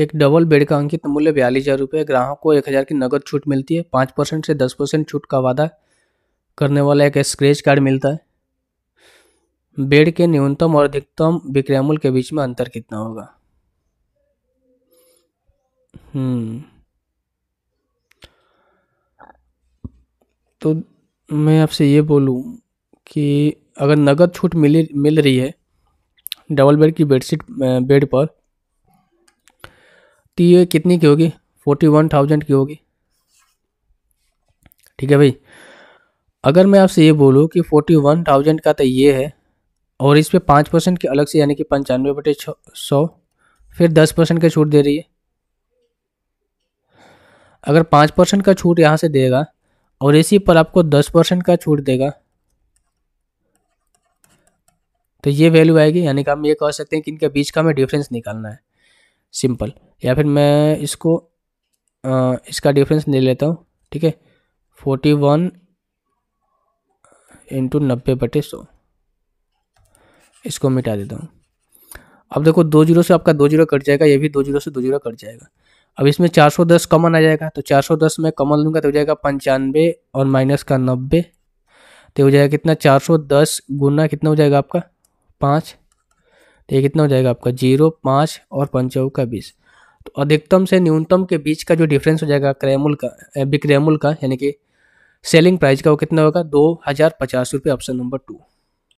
एक double bed का अंकित मूल्य बयालीस हज़ार रुपये ग्राहक को एक हज़ार की नगद छूट मिलती है पाँच परसेंट से दस परसेंट छूट का वादा करने वाला एक स्क्रेच कार्ड मिलता है बेड के न्यूनतम और अधिकतम विक्रय मूल्य के बीच में अंतर कितना होगा हम्म तो मैं आपसे ये बोलूँ कि अगर नगद छूट मिली मिल रही है डबल बेड की बेडशीट बेड पर तो कितनी की होगी फोर्टी वन थाउजेंड की होगी ठीक है भाई अगर मैं आपसे ये बोलूँ कि फोर्टी वन थाउजेंड का तो ये है और इस पर पाँच परसेंट के अलग से यानी कि पंचानवे बटे सौ फिर दस परसेंट का छूट दे रही है अगर पाँच परसेंट का छूट यहाँ से देगा और इसी पर आपको दस परसेंट का छूट देगा तो ये वैल्यू आएगी यानी कि हम ये कह सकते हैं कि इनके बीच का हमें डिफरेंस निकालना है सिंपल या फिर मैं इसको आ, इसका डिफरेंस ले लेता हूँ ठीक है फोर्टी वन इंटू नब्बे बटे सौ इसको मिटा देता हूँ अब देखो दो जीरो से आपका दो जीरो कट जाएगा ये भी दो जीरो से दो जीरो कट जाएगा अब इसमें 410 कॉमन आ जाएगा तो 410 में कॉमन लूँगा तो हो जाएगा पंचानवे और माइनस का नब्बे तो हो जाएगा कितना 410 गुना कितना हो जाएगा आपका पाँच तो ये कितना हो जाएगा आपका जीरो पाँच और पंचाऊ का बीस तो अधिकतम से न्यूनतम के बीच का जो डिफरेंस हो जाएगा क्रैमुल का विक्रयमूल का यानी कि सेलिंग प्राइस का वो कितना होगा दो हज़ार पचास रुपये ऑप्शन नंबर टू